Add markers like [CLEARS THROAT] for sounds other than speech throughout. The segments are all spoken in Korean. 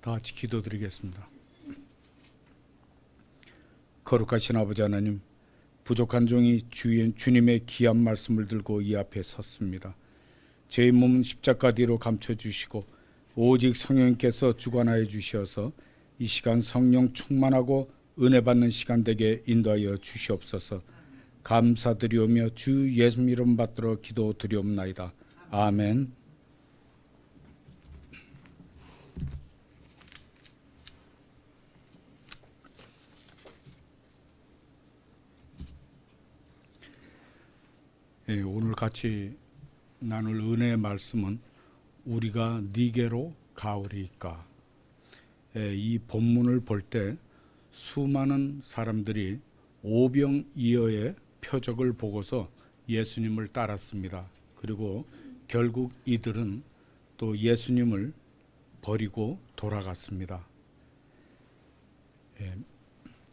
다 같이 기도드리겠습니다. 거룩하신 아버지 하나님, 부족한 종이 주인, 주님의 귀한 말씀을 들고 이 앞에 섰습니다. 제 몸은 십자가 뒤로 감춰주시고 오직 성령께서 주관하여 주시어서 이 시간 성령 충만하고 은혜 받는 시간 되게 인도하여 주시옵소서 감사드리오며 주 예수 이름 받들어 기도드리옵나이다. 아멘. 예, 오늘 같이 나눌 은혜의 말씀은 우리가 네게로 가오리까. 예, 이 본문을 볼 때 수많은 사람들이 오병이어의 표적을 보고서 예수님을 따랐습니다. 그리고 결국 이들은 또 예수님을 버리고 돌아갔습니다. 예,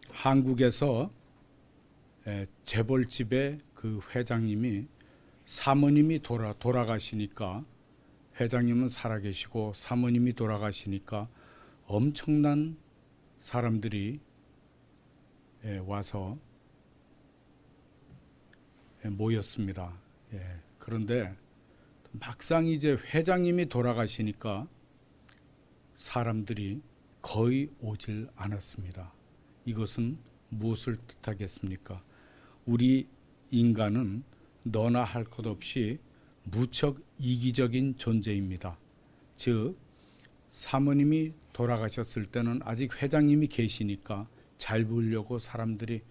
한국에서 예, 재벌집에 그 회장님이 사모님이 돌아 돌아가시니까 회장님은 살아계시고 사모님이 돌아가시니까 엄청난 사람들이 예, 와서 예, 모였습니다. 예, 그런데 막상 이제 회장님이 돌아가시니까 사람들이 거의 오질 않았습니다. 이것은 무엇을 뜻하겠습니까? 우리 인간은 너나 할 것 없이 무척 이기적인 존재입니다. 즉 사모님이 돌아가셨을 때는 아직 회장님이 계시니까 잘 보려고 사람들이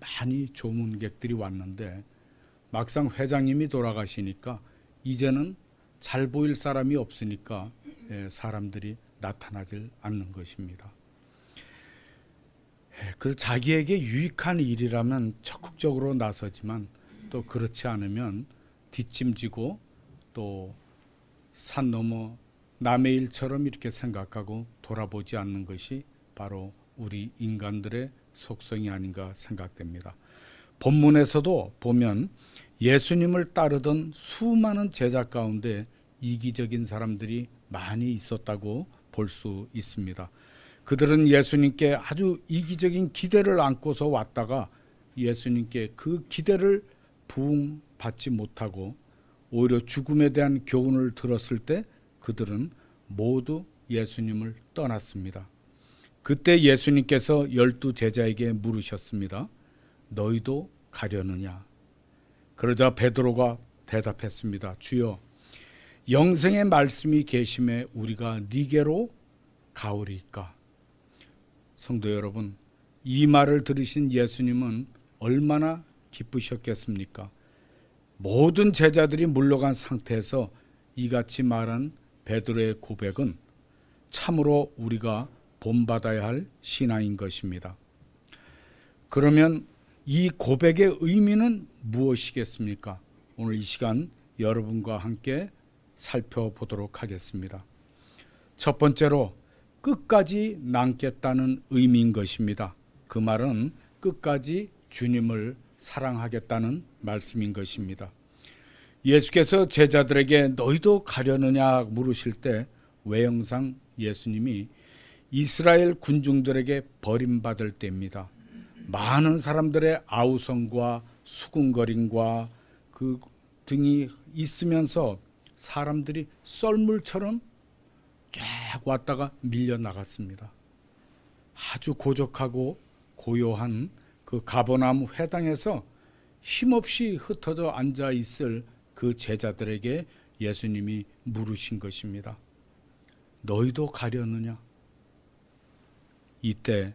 많이 조문객들이 왔는데 막상 회장님이 돌아가시니까 이제는 잘 보일 사람이 없으니까 예, 사람들이 나타나질 않는 것입니다. 그 자기에게 유익한 일이라면 적극적으로 나서지만 또 그렇지 않으면 뒷짐지고 또 산 넘어 남의 일처럼 이렇게 생각하고 돌아보지 않는 것이 바로 우리 인간들의 속성이 아닌가 생각됩니다. 본문에서도 보면 예수님을 따르던 수많은 제자 가운데 이기적인 사람들이 많이 있었다고 볼 수 있습니다. 그들은 예수님께 아주 이기적인 기대를 안고서 왔다가 예수님께 그 기대를 부응받지 못하고 오히려 죽음에 대한 교훈을 들었을 때 그들은 모두 예수님을 떠났습니다. 그때 예수님께서 열두 제자에게 물으셨습니다. 너희도 가려느냐? 그러자 베드로가 대답했습니다. 주여 영생의 말씀이 계심에 우리가 니게로 가오리까? 성도 여러분, 이 말을 들으신 예수님은 얼마나 기쁘셨겠습니까? 모든 제자들이 물러간 상태에서 이같이 말한 베드로의 고백은 참으로 우리가 본받아야 할 신앙인 것입니다. 그러면 이 고백의 의미는 무엇이겠습니까? 오늘 이 시간 여러분과 함께 살펴보도록 하겠습니다. 첫 번째로 끝까지 남겠다는 의미인 것입니다. 그 말은 끝까지 주님을 사랑하겠다는 말씀인 것입니다. 예수께서 제자들에게 너희도 가려느냐 물으실 때 외형상 예수님이 이스라엘 군중들에게 버림받을 때입니다. 많은 사람들의 아우성과 수군거림과 그 등이 있으면서 사람들이 썰물처럼 쫙 왔다가 밀려 나갔습니다. 아주 고적하고 고요한 그 가버나무 회당에서 힘없이 흩어져 앉아 있을 그 제자들에게 예수님이 물으신 것입니다. 너희도 가려느냐? 이때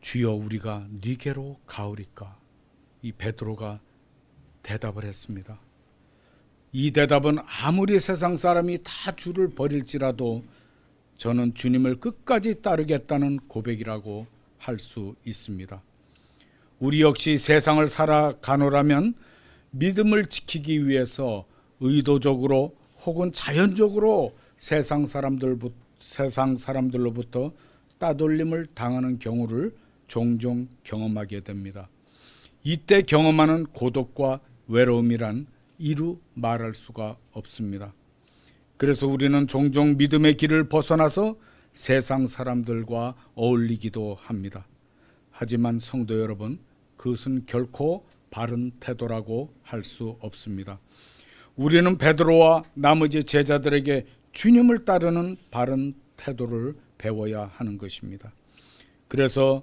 주여 우리가 네게로 가오리까? 이 베드로가 대답을 했습니다. 이 대답은 아무리 세상 사람이 다 주를 버릴지라도 저는 주님을 끝까지 따르겠다는 고백이라고 할 수 있습니다. 우리 역시 세상을 살아가노라면 믿음을 지키기 위해서 의도적으로 혹은 자연적으로 세상 사람들 세상 사람들로부터 따돌림을 당하는 경우를 종종 경험하게 됩니다. 이때 경험하는 고독과 외로움이란 이루 말할 수가 없습니다. 그래서 우리는 종종 믿음의 길을 벗어나서 세상 사람들과 어울리기도 합니다. 하지만 성도 여러분, 그것은 결코 바른 태도라고 할 수 없습니다. 우리는 베드로와 나머지 제자들에게 주님을 따르는 바른 태도를 배워야 하는 것입니다. 그래서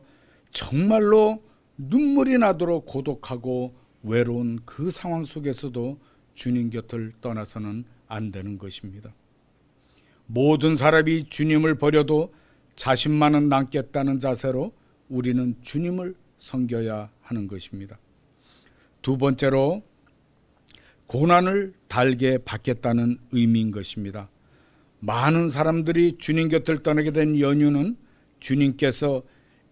정말로 눈물이 나도록 고독하고 외로운 그 상황 속에서도 주님 곁을 떠나서는 안 되는 것입니다. 모든 사람이 주님을 버려도 자신만은 남겠다는 자세로 우리는 주님을 섬겨야 하는 것입니다. 두 번째로 고난을 달게 받겠다는 의미인 것입니다. 많은 사람들이 주님 곁을 떠나게 된 연유는 주님께서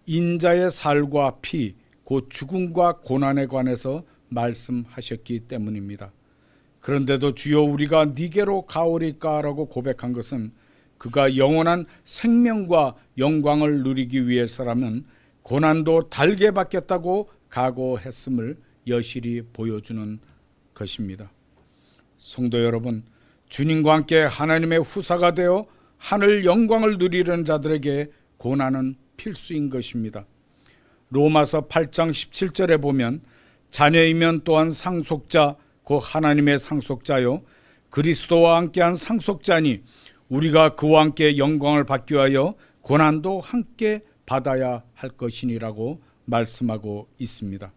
인자의 살과 피, 곧 죽음과 고난에 관해서 말씀하셨기 때문입니다. 그런데도 주여 우리가 네게로 가오리까라고 고백한 것은 그가 영원한 생명과 영광을 누리기 위해서라면 고난도 달게 받겠다고 각오했음을 여실히 보여주는 것입니다. 성도 여러분, 주님과 함께 하나님의 후사가 되어 하늘 영광을 누리는 자들에게 고난은 필수인 것입니다. 로마서 8장 17절에 보면 자녀이면 또한 상속자 그 하나님의 상속자요 그리스도와 함께한 상속자니 우리가 그와 함께 영광을 받기 위하여 고난도 함께 받아야 할 것이니라고 말씀하고 있습니다.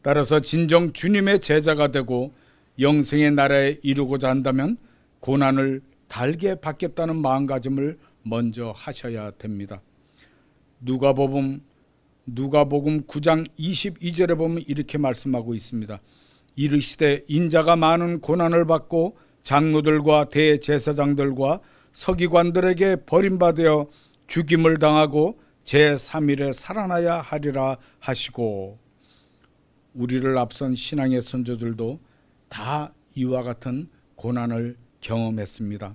따라서 진정 주님의 제자가 되고 영생의 나라에 이르고자 한다면 고난을 달게 받겠다는 마음가짐을 먼저 하셔야 됩니다. 누가복음 누가복음 9장 22절에 보면 이렇게 말씀하고 있습니다. 이르시되 인자가 많은 고난을 받고 장로들과 대제사장들과 서기관들에게 버림받아 죽임을 당하고 제3일에 살아나야 하리라 하시고 우리를 앞선 신앙의 선조들도 다 이와 같은 고난을 경험했습니다.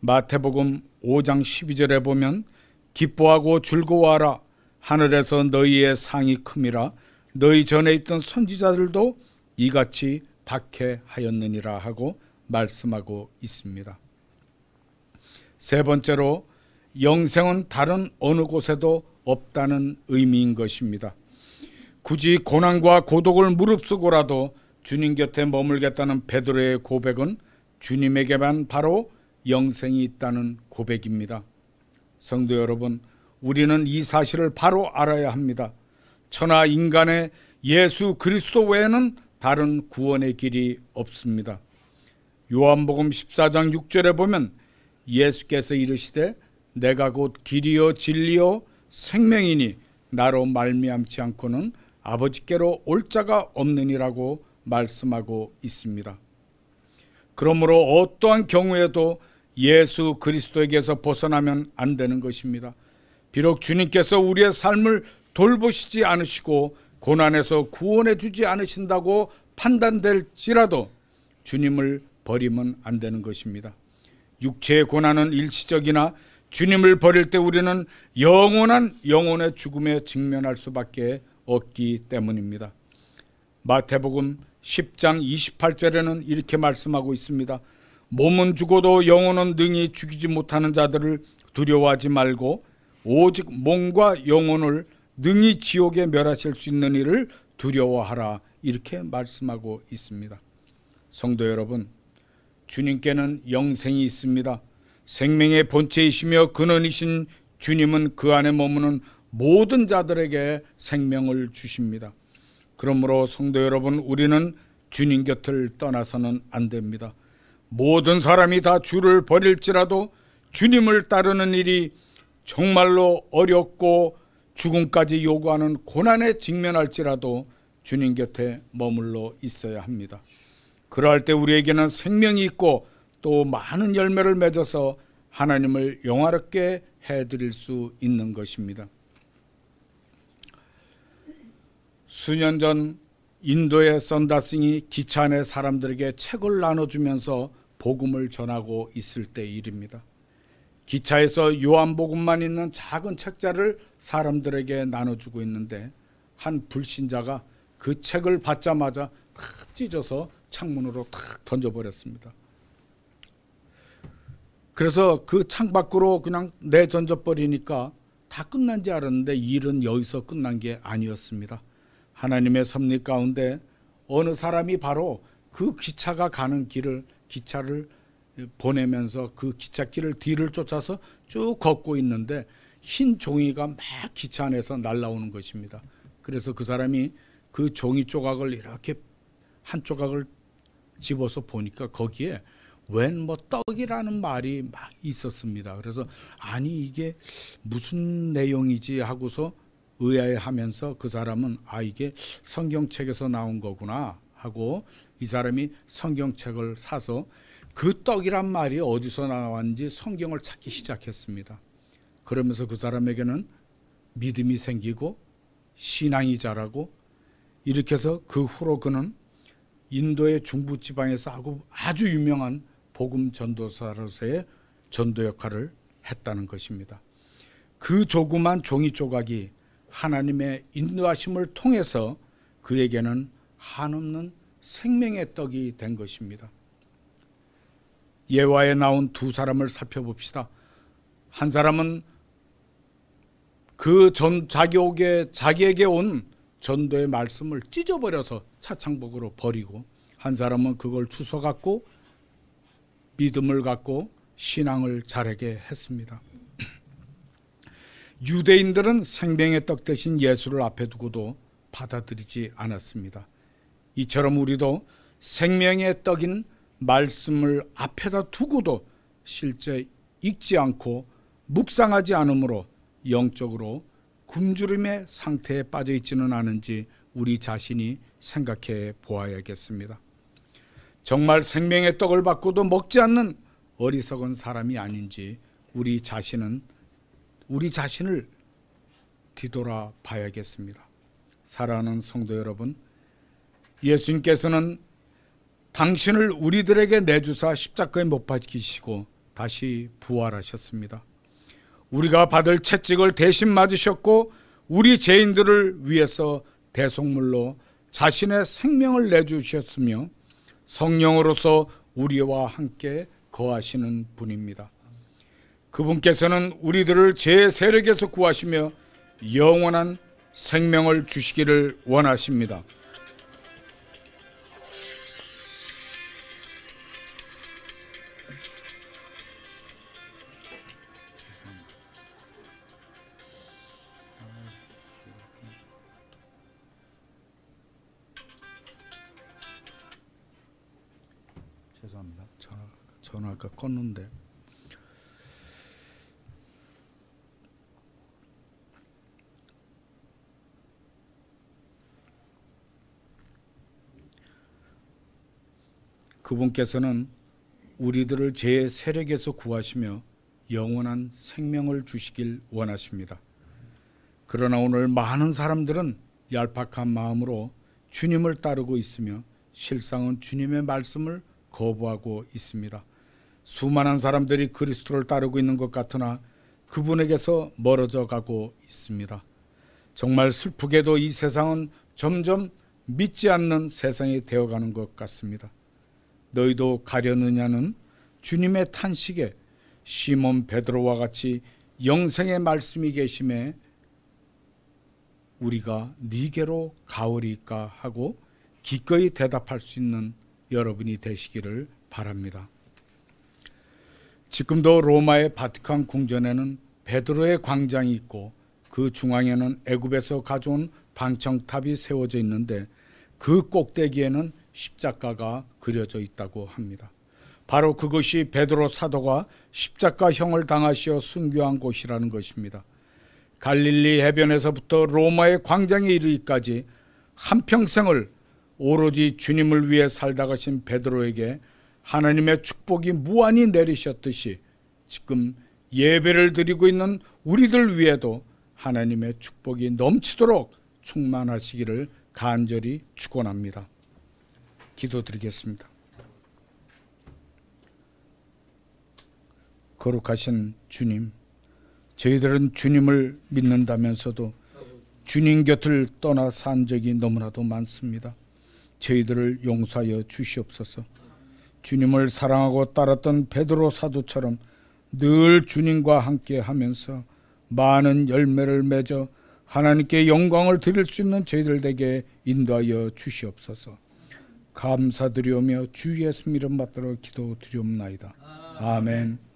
마태복음 5장 12절에 보면 기뻐하고 즐거워하라 하늘에서 너희의 상이 큼이라 너희 전에 있던 선지자들도 이같이 박해하였느니라 하고 말씀하고 있습니다. 세 번째로 영생은 다른 어느 곳에도 없다는 의미인 것입니다. 굳이 고난과 고독을 무릅쓰고라도 주님 곁에 머물겠다는 베드로의 고백은 주님에게만 바로 영생이 있다는 고백입니다. 성도 여러분, 우리는 이 사실을 바로 알아야 합니다. 천하 인간의 예수 그리스도 외에는 다른 구원의 길이 없습니다. 요한복음 14장 6절에 보면 예수께서 이르시되 내가 곧 길이요 진리요 생명이니 나로 말미암지 않고는 아버지께로 올 자가 없느니라고 말씀하고 있습니다. 그러므로 어떠한 경우에도 예수 그리스도에게서 벗어나면 안 되는 것입니다. 비록 주님께서 우리의 삶을 돌보시지 않으시고 고난에서 구원해 주지 않으신다고 판단될지라도 주님을 버리면 안 되는 것입니다. 육체의 고난은 일시적이나 주님을 버릴 때 우리는 영원한 영혼의 죽음에 직면할 수밖에 없기 때문입니다. 마태복음 10장 28절에는 이렇게 말씀하고 있습니다. 몸은 죽어도 영혼은 능히 죽이지 못하는 자들을 두려워하지 말고 오직 몸과 영혼을 능히 지옥에 멸하실 수 있는 일을 두려워하라 이렇게 말씀하고 있습니다. 성도 여러분, 주님께는 영생이 있습니다. 생명의 본체이시며 근원이신 주님은 그 안에 머무는 모든 자들에게 생명을 주십니다. 그러므로 성도 여러분, 우리는 주님 곁을 떠나서는 안 됩니다. 모든 사람이 다 주를 버릴지라도 주님을 따르는 일이 정말로 어렵고 죽음까지 요구하는 고난에 직면할지라도 주님 곁에 머물러 있어야 합니다. 그러할 때 우리에게는 생명이 있고 또 많은 열매를 맺어서 하나님을 영화롭게 해드릴 수 있는 것입니다. 수년 전 인도의 선다싱이 기차 안 사람들에게 책을 나눠주면서 복음을 전하고 있을 때 일입니다. 기차에서 요한복음만 있는 작은 책자를 사람들에게 나눠주고 있는데 한 불신자가 그 책을 받자마자 탁 찢어서 창문으로 탁 던져버렸습니다. 그래서 그 창밖으로 그냥 내던져버리니까 다 끝난 줄 알았는데 일은 여기서 끝난 게 아니었습니다. 하나님의 섭리 가운데 어느 사람이 바로 그 기차가 가는 길을 기차를 보내면서 그 기찻길을 뒤를 쫓아서 쭉 걷고 있는데 흰 종이가 막 기차 안에서 날라오는 것입니다. 그래서 그 사람이 그 종이 조각을 이렇게 한 조각을 집어서 보니까 거기에 웬뭐 떡이라는 말이 막 있었습니다. 그래서 아니 이게 무슨 내용이지 하고서 의아해하면서 그 사람은 아 이게 성경책에서 나온 거구나 하고 이 사람이 성경책을 사서 그 떡이란 말이 어디서 나왔는지 성경을 찾기 시작했습니다. 그러면서 그 사람에게는 믿음이 생기고 신앙이 자라고 이렇게 해서 그 후로 그는 인도의 중부 지방에서 하고 아주 유명한 복음 전도사로서의 전도 역할을 했다는 것입니다. 그 조그만 종이 조각이 하나님의 인도하심을 통해서 그에게는 한없는 생명의 떡이 된 것입니다. 예화에 나온 두 사람을 살펴봅시다. 한 사람은 그전 자기에게 자기에게 온 전도의 말씀을 찢어버려서 차창복으로 버리고 한 사람은 그걸 주워갖고 믿음을 갖고 신앙을 자르게 했습니다. [CLEARS THROAT] 유대인들은 생명의 떡 대신 예수를 앞에 두고도 받아들이지 않았습니다. 이처럼 우리도 생명의 떡인 말씀을 앞에다 두고도 실제 읽지 않고 묵상하지 않으므로 영적으로 굶주림의 상태에 빠져 있지는 않은지 우리 자신이 생각해 보아야겠습니다. 정말 생명의 떡을 받고도 먹지 않는 어리석은 사람이 아닌지 우리 자신은 우리 자신을 뒤돌아 봐야겠습니다. 사랑하는 성도 여러분, 예수님께서는 당신을 우리들에게 내주사 십자가에 못 박히시고 다시 부활하셨습니다. 우리가 받을 채찍을 대신 맞으셨고 우리 죄인들을 위해서 대속물로 자신의 생명을 내주셨으며 성령으로서 우리와 함께 거하시는 분입니다. 그분께서는 우리들을 죄 세력에서 구하시며 영원한 생명을 주시기를 원하십니다. 죄송합니다. 전화, 전화 아까 껐는데. 그분께서는 우리들을 제 세력에서 구하시며 영원한 생명을 주시길 원하십니다. 그러나 오늘 많은 사람들은 얄팍한 마음으로 주님을 따르고 있으며 실상은 주님의 말씀을 거부하고 있습니다. 수많은 사람들이 그리스도를 따르고 있는 것 같으나 그분에게서 멀어져 가고 있습니다. 정말 슬프게도 이 세상은 점점 믿지 않는 세상이 되어가는 것 같습니다. 너희도 가려느냐는 주님의 탄식에 시몬 베드로와 같이 영생의 말씀이 계심에 우리가 네게로 가오리까 하고 기꺼이 대답할 수 있는 여러분이 되시기를 바랍니다. 지금도 로마의 바티칸 궁전에는 베드로의 광장이 있고 그 중앙에는 애굽에서 가져온 방청탑이 세워져 있는데 그 꼭대기에는 십자가가 그려져 있다고 합니다. 바로 그것이 베드로 사도가 십자가형을 당하시어 순교한 곳이라는 것입니다. 갈릴리 해변에서부터 로마의 광장에 이르기까지 한평생을 오로지 주님을 위해 살다 가신 베드로에게 하나님의 축복이 무한히 내리셨듯이 지금 예배를 드리고 있는 우리들 위에도 하나님의 축복이 넘치도록 충만하시기를 간절히 축원합니다. 기도드리겠습니다. 거룩하신 주님, 저희들은 주님을 믿는다면서도 주님 곁을 떠나 산 적이 너무나도 많습니다. 저희들을 용서하여 주시옵소서. 주님을 사랑하고 따랐던 베드로 사도처럼 늘 주님과 함께 하면서 많은 열매를 맺어 하나님께 영광을 드릴 수 있는 저희들 에게 인도하여 주시옵소서. 감사드리오며 주 예수 이름 받들어 기도드리옵나이다. 아멘.